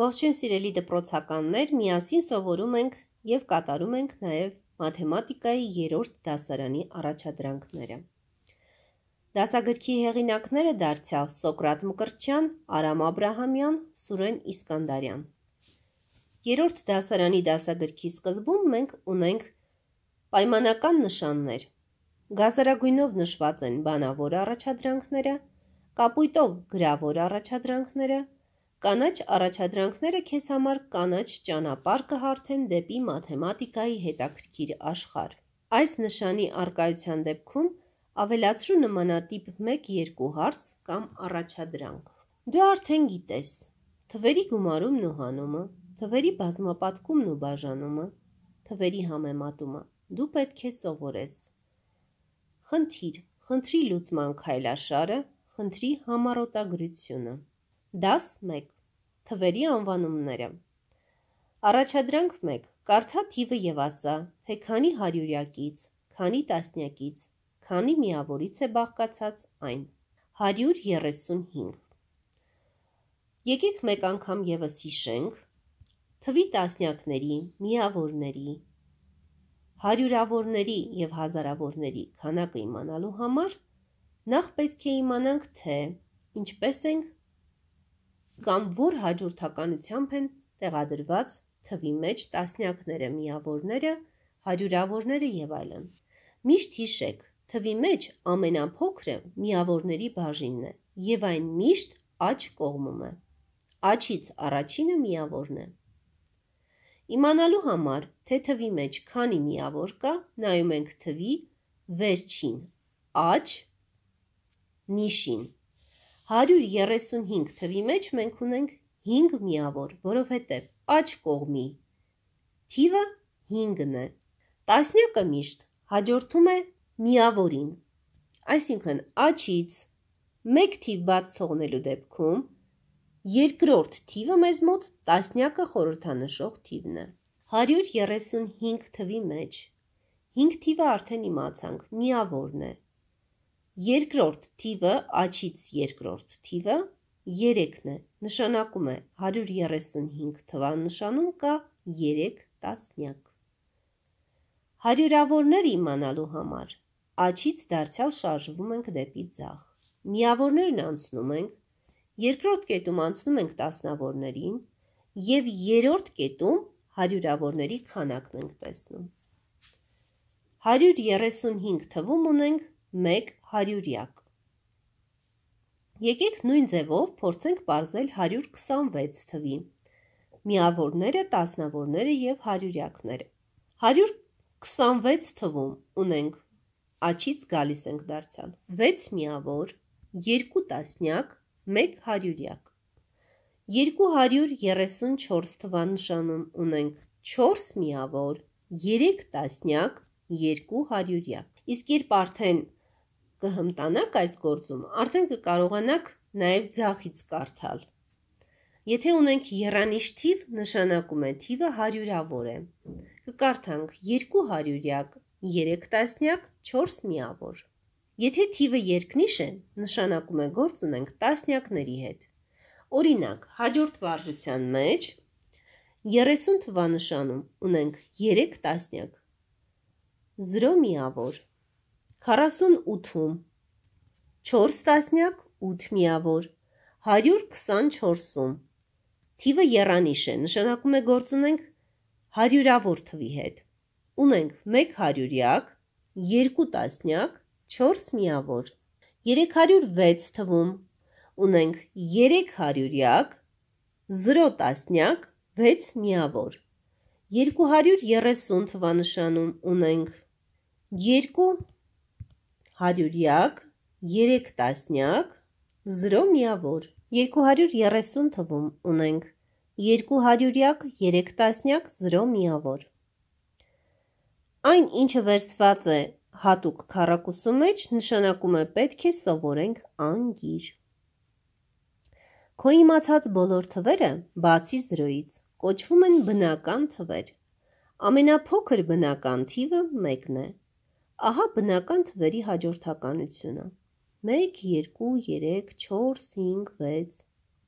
Ողջույն սիրելի դպրոցականներ, միասին սովորում ենք եւ կատարում ենք նաեւ մաթեմատիկայի 3-րդ դասարանի առաջադրանքները։ Դասագրքի հեղինակները դարձյալ Սոկրատ Մկրտչյան, Արամ Աբ รา համյան, Սուրեն Իսկանդարյան։ 3-րդ դասարանի դասագրքի սկզբում մենք ունենք պայմանական նշաններ։ Գազարագույնով նշված են բանավոր առաջադրանքները, կապույտով գրավոր առաջադրանքները, Կանաչ առաջադրանքները քեզ համար կանաչ ճանապարհ կհարթեն դեպի մաթեմատիկայի հետաքրքիր աշխարհ։ Այս նշանի արկայության դեպքում ավելացրու նմանատիպ 1-2 հարց կամ առաջադրանք։ Դու արդեն գիտես. թվերի գումարումն ու հանումը, թվերի բազմապատկումն ու բաժանումը, թվերի համեմատումը։ Դու պետք է սովորես։ Խնդիր. Խնդրի լուծման քայլաշարը, խնդրի համառոտագրությունը։ Դաս 1 թվերի անվանումները։ Առաջադրանք 1. Կարդա թիվը եւ ասա, թե քանի հարյուրյակից, քանի տասնյակից, քանի միավորից է բաղկացած այն։ 135։ Եկեք մեկ անգամ եւս հիշենք թվի տասնյակների, միավորների, հարյուրավորների եւ հազարավորների քանակը իմանալու համար նախ պետք է իմանանք, թե ինչպես ենք կամ որ հաջորդականությամբ են տեղադրված թվի մեջ տասնյակները, միավորները, հարյուրավորները եւ այլն։ Միշտ հիշեք, թվի մեջ ամենափոքրը միավորների բաժինն է եւ այն միշտ աճ կողմում է։ Աճից առաջինը միավորն է։ Իմանալու համար, թե թվի մեջ քանի միավոր կա, նայում ենք թվի վերջին աճ նիշին 135 թվի մեջ մենք ունենք 5 միավոր, որովհետև աջ կողմի թիվը 5-ն է։ Տասնյակը միշտ հաջորդում է միավորին։ Այսինքն աչից մեկ թիվ բաց թողնելու դեպքում երկրորդ թիվը մեզ մոտ տասնյակը խորհրդանշող թիվն է։ 135 թվի մեջ 5 թիվը արդեն իմացանք, միավորն է։ Երկրորդ թիվը, աչից երկրորդ թիվը 3-ն է, նշանակում է 135 թվան նշանում կա 3 տասնյակ։ Հարյուրավորները իմանալու համար աչից դարձյալ շարժվում ենք դեպի ձախ։ Միավորներն անցնում ենք, երկրորդ կետում անցնում ենք տասնավորներին և երորդ կետում հարյուրավորների քանակն ենք տեսնում։ 135 թվում ունենք մեկ հարյուրյակ։ Եկեք նույն ձևով փորձենք պարզել 126 թվի։ Միավորները, տասնավորները եւ հարյուրյակները։ 126 թվում ունենք աչից գալիս ենք դարձյալ 6 միավոր, 2 տասնյակ, 1 հարյուրյակ։ 234 թվան նշանում ունենք 4 միավոր, 3 տասնյակ, 2 հարյուրյակ։ Իսկ երբ արդեն կհմտանաք այս գործում, արդեն կկարողանաք նաև ձախից կարդալ։ Եթե ունենք երանիշ թիվ, նշանակում է թիվը հարյուրավոր է։ Կկարդանք երկու հարյուրյակ, երեք տասնյակ, չորս միավոր։ Եթե թիվը երկնիշ է, նշանակում է գործ ունենք տասնյակների հետ։ Օրինակ, հաջորդ վարժության մեջ 30 թվանշանում ունենք 3 տասնյակ, 0 միավոր, 48-ում, 4 տասնյակ 8 միավոր, 124-ում։ Թիվը երանիշ է, նշանակում է գործ ունենք հարյուրավոր թվի հետ։ Ունենք 1 հարյուրյակ, 2 տասնյակ, 4 միավոր, 306 թվում, ունենք 3 հարյուրյակ, 0 տասնյակ, 6 միավոր, 230 թվանշանում ունենք 2 100-յակ, 3 տասնյակ, 0 միավոր։ 230 թվում ունենք 200-յակ, 3 տասնյակ, 0 միավոր։ Այն, ինչը վերցված է հատուկ քառակուսու մեջ, նշանակում է պետք է սովորենք անգիր։ Քո իմացած բոլոր թվերը, բացի 0-ից, կոչվում են բնական թվեր։ Ամենափոքր բնական թիվը 1-ն է։ Ահա բնական թվերի հաջորդականությունը։ 1, 2, 3, 4, 5, 6։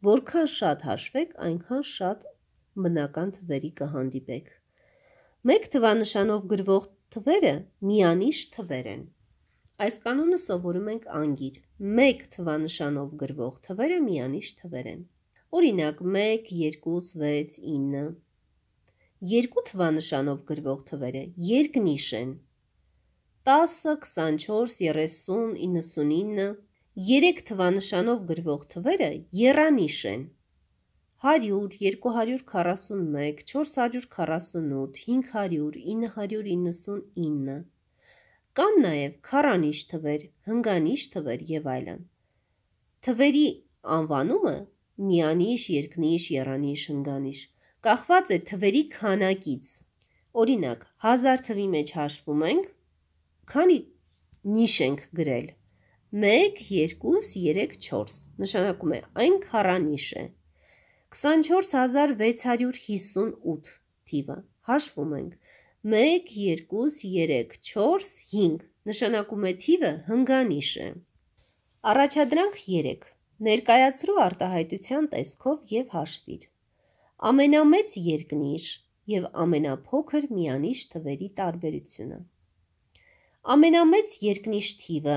Որքան շատ հաշվեք, այնքան շատ բնական թվերի կհանդիպեք։ Մեկ թվանշանով գրվող թվերը միանիշ թվեր են։ Այս կանոնը սովորում ենք անգիր։ Մեկ թվանշանով գրվող թվերը միանիշ թվեր են։ Օրինակ 1, 2, 6, 9։ Երկու թվանշանով գրվող թվերը երկնիշ են։ 10, 24, 30, 99, 3 թվանշանով գրվող թվերը երանիշ են։ 100, 241, 448, 500, 999։ Կան նաև քարանիշ թվեր, հնգանիշ թվեր եւ այլն։ Թվերի անվանումը միանիշ, երկնիշ, երանիշ, հնգանիշ կախված է թվերի քանակից։ Օրինակ, 1000 թվի մեջ հաշվում ենք 1 Քանի նիշ ենք գրել։ 1 2 3 4 նշանակում է այն քառանիշ է։ 24658 թիվը հաշվում ենք 1 2 3 4 5 նշանակում է թիվը հնգանիշ է։ Առաջադրանք 3 ներկայացրու արտահայտության տեսքով եւ հաշվիր։ Ամենամեծ երկնիշ եւ ամենափոքր միանիշ թվերի տարբերությունը։ Ամենամեծ երկնիշ թիվը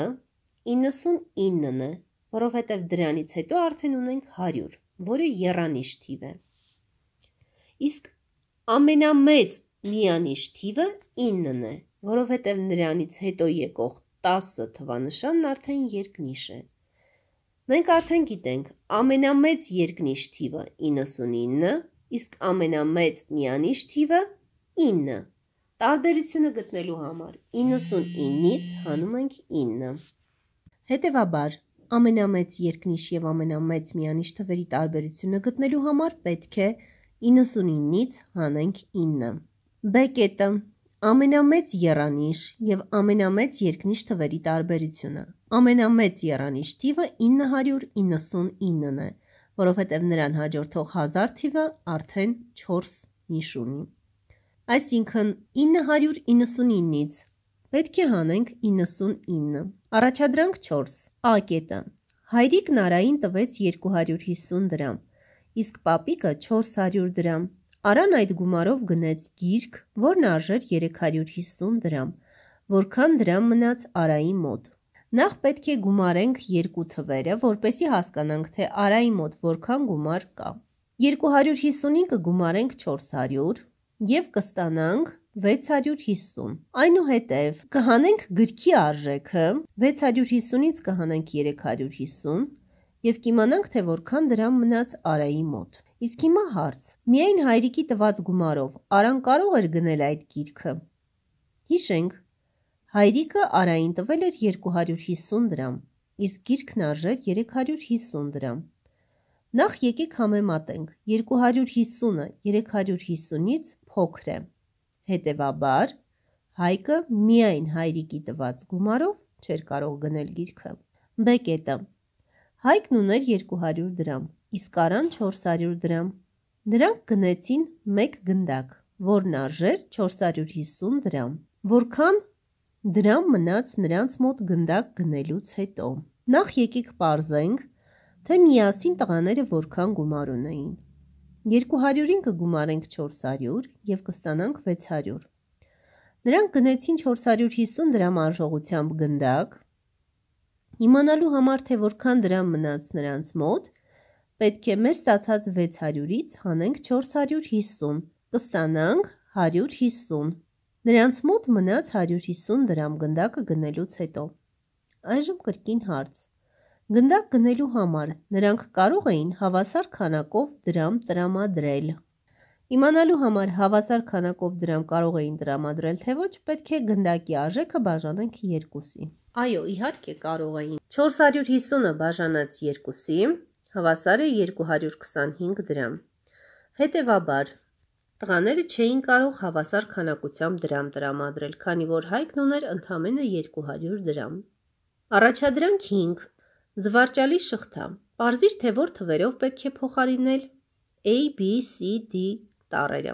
99-ն է, որովհետև դրանից հետո արդեն ունենք 100, որը եռանիշ թիվ է։ Իսկ ամենամեծ միանիշ թիվը 9-ն է, որովհետև նրանից հետո եկող 10 թվանշանն արդեն երկնիշ է։ Մենք արդեն գիտենք ամենամեծ երկնիշ թիվը 99, իսկ ամենամեծ միանիշ թիվը 9 Տարբերությունը գտնելու համար 99-ից հանում ենք 9։ Հետևաբար, ամենամեծ երկնիշ եւ ամենամեծ միանիշ թվերի տարբերությունը գտնելու համար պետք է 99-ից հանենք 9։ Բ կետը. ամենամեծ եռանիշ եւ ամենամեծ երկնիշ թվերի տարբերությունը։ Ամենամեծ եռանիշ թիվը 999-ն է, որովհետեւ նրան հաջորդող 1000 թիվը արդեն 4 նիշ ունի այսինքն 999-ից։ Պետք է հանենք 99։ Առաջադրանք 4։ Ա կետը։ Հայրիկ նարային տվեց 250 դրամ, իսկ պապիկը 400 դրամ։ Արան այդ գումարով գնեց գիրք, որն արժեր 350 դրամ, որքան դրամ մնաց Արայի մոտ։ Նախ պետք է գումարենք երկու թվերը, որպեսի հասկանանք, թե Արայի մոտ որքան գումար կա։ 250-ին կգումարենք 400, եւ կստանանք 650։ Այնուհետև կհանենք գրքի արժեքը, 650-ից կհանենք 350 եւ կիմանանք, թե որքան դրամ մնաց Արայի մոտ։ Իսկ հիմա հարց. միայն հայրիկի տված գումարով Արան կարող էր գնել այդ գիրքը։ Հիշենք, հայրիկը Արային տվել էր 250 դրամ, իսկ գիրքն արժեր 350 դրամ։ Նախ եկեք համեմատենք 250-ը 350-ից փոքր է։ Հետևաբար Հայկը միայն հայրիկի տված գումարով չէր կարող գնել գիրքը։ Բեկետը Հայկն ուներ 200 դրամ, իսկ Արան 400 դրամ։ Նրանք գնեցին մեկ գնդակ, որն արժեր 450 դրամ։ Որքան դրամ մնաց նրանց մոտ գնդակ գնելուց հետո։ Նախ եկեք parzենք, թե միասին տղաները որքան գումար ունեին։ 200-ին կգումարենք 400 և կստանանք 600։ Նրանք գնեցին 450 դրամ արժողությամբ գնդակ, իմանալու համար թե որքան դրամ մնաց նրանց մոտ, պետք է մեր ստացած 600-ից հանենք 450, կստանանք 150։ Նրանց մոտ մնաց 150 դրամ գնդակը գնելուց հետո։ Այժմ կրկին հարց։ Գնդակ գնելու համար նրանք կարող էին հավասար քանակով դրամ տրամադրել։ Իմանալու համար հավասար քանակով դրամ կարող էին տրամադրել, թե ոչ պետք է գնդակի արժեքը բաժանենք երկուսի։ Այո, իհարկե կարող էին։ 450-ը բաժանած երկուսի հավասար է 225 դրամ։ Հետևաբար, Տղաները չէին կարող հավասար քանակությամբ դրամ տրամադրել, քանի որ հայքն ուներ ընդամենը 200 դրամ։ Առաջադրանք 5 Զվարճալի շղթա։ Պարզիր, թե որ թվերով պետք է փոխարինել A, B, C, D տառերը։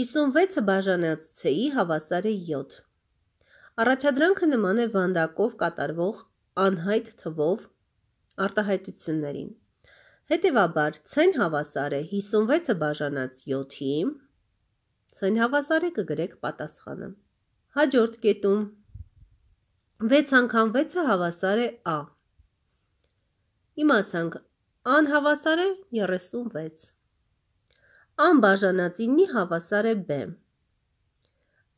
56-ը բաժանած C-ի հավասար է 7։ Առաջադրանքը նման է վանդակով կատարվող անհայտ թվով արտահայտություններին։ Հետևաբար C-ն հավասար է 56-ը բաժանած 7-ի։ C-ն հավասար է կգրեք պատասխանը։ Հաջորդ կետում 6 անգամ 6-ը հավասար է A-ի Իմացանք, անհավասար է 36։ Անբաժանածինի հավասար է B։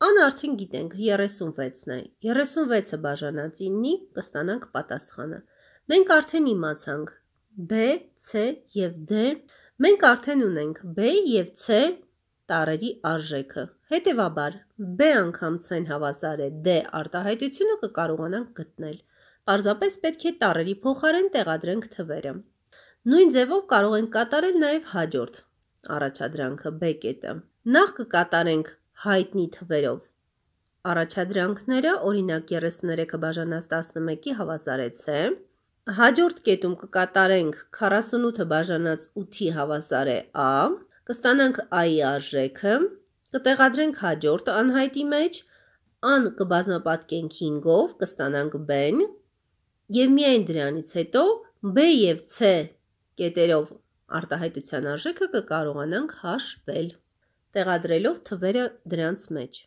Ան արդեն գիտենք 36-ն է։ 36-ը բաժանածինի կստանանք պատասխանը։ Մենք արդեն իմացանք B, C եւ D։ Մենք արդեն ունենք B եւ C տարերի արժեքը։ Հետևաբար B անգամ C-ն հավասար է D արտահայտությունը կկարողանանք գտնել 36 Պարզապես պետք է տառերի փոխարեն տեղադրենք թվերը։ Նույն ձևով կարող ենք կատարել նաև հաջորդ առաջադրանքը B կետը։ Նախ կկատարենք հայտնի թվերով առաջադրանքները, օրինակ 33-ը բաժանած 11-ի հավասարեց է, հաջորդ կետում կկատարենք 48-ը բաժանած 8-ի հավասար է A, կստանանք A-ի արժեքը, կտեղադրենք հաջորդ անհայտի մեջ, ան կբազմապատկենք 5-ով, կստանանք B-ն, եւ միայն դրանից հետո B եւ C կետերով արտահայտության արժեքը կկարողանանք հաշվել, տեղադրելով թվերը դրանց մեջ։